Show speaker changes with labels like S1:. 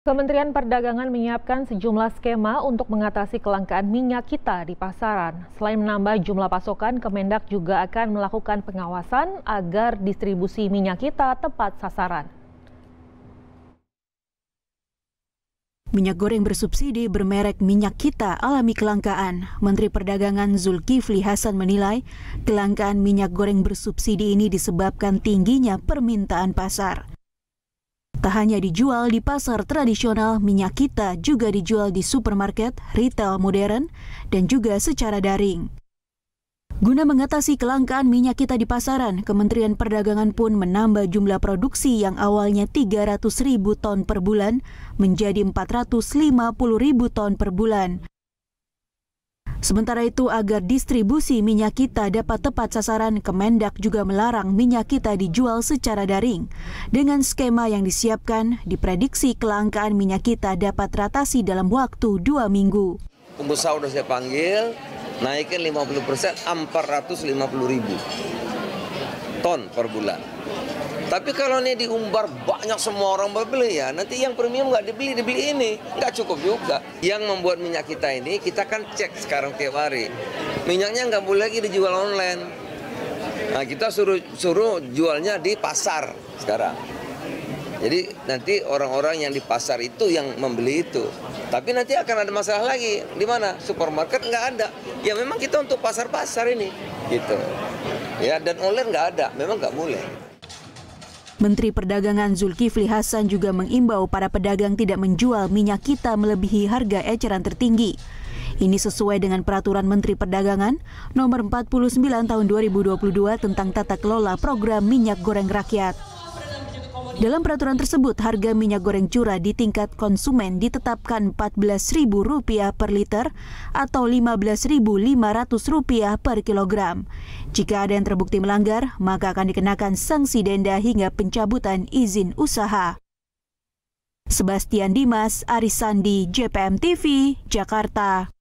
S1: Kementerian Perdagangan menyiapkan sejumlah skema untuk mengatasi kelangkaan minyak kita di pasaran. Selain menambah jumlah pasokan, Kemendak juga akan melakukan pengawasan agar distribusi minyak kita tepat sasaran.
S2: Minyak goreng bersubsidi bermerek minyak kita alami kelangkaan. Menteri Perdagangan Zulkifli Hasan menilai kelangkaan minyak goreng bersubsidi ini disebabkan tingginya permintaan pasar. Tak hanya dijual di pasar tradisional, minyak kita juga dijual di supermarket, retail modern, dan juga secara daring. Guna mengatasi kelangkaan minyak kita di pasaran, Kementerian Perdagangan pun menambah jumlah produksi yang awalnya 300 ribu ton per bulan menjadi 450 ribu ton per bulan. Sementara itu, agar distribusi minyak kita dapat tepat sasaran, Kemendak juga melarang minyak kita dijual secara daring. Dengan skema yang disiapkan, diprediksi kelangkaan minyak kita dapat teratasi dalam waktu dua minggu.
S3: Pembesar sudah saya panggil, naikin 50 persen, 450 ribu ton per bulan. Tapi kalau ini diumbar banyak semua orang beli ya, nanti yang premium nggak dibeli, dibeli ini. Nggak cukup juga. Yang membuat minyak kita ini, kita kan cek sekarang tiap hari. Minyaknya nggak boleh lagi dijual online. Nah, kita suruh suruh jualnya di pasar sekarang. Jadi nanti orang-orang yang di pasar itu yang membeli itu. Tapi nanti akan ada masalah lagi. Di mana? Supermarket nggak ada. Ya memang kita untuk pasar-pasar ini. Gitu. Ya dan online nggak ada. Memang nggak boleh.
S2: Menteri Perdagangan Zulkifli Hasan juga mengimbau para pedagang tidak menjual minyak kita melebihi harga eceran tertinggi. Ini sesuai dengan peraturan Menteri Perdagangan nomor 49 tahun 2022 tentang tata kelola program minyak goreng rakyat. Dalam peraturan tersebut, harga minyak goreng curah di tingkat konsumen ditetapkan Rp14.000 per liter atau Rp15.500 per kilogram. Jika ada yang terbukti melanggar, maka akan dikenakan sanksi denda hingga pencabutan izin usaha. Sebastian Dimas, Arisandi, JPM TV, Jakarta.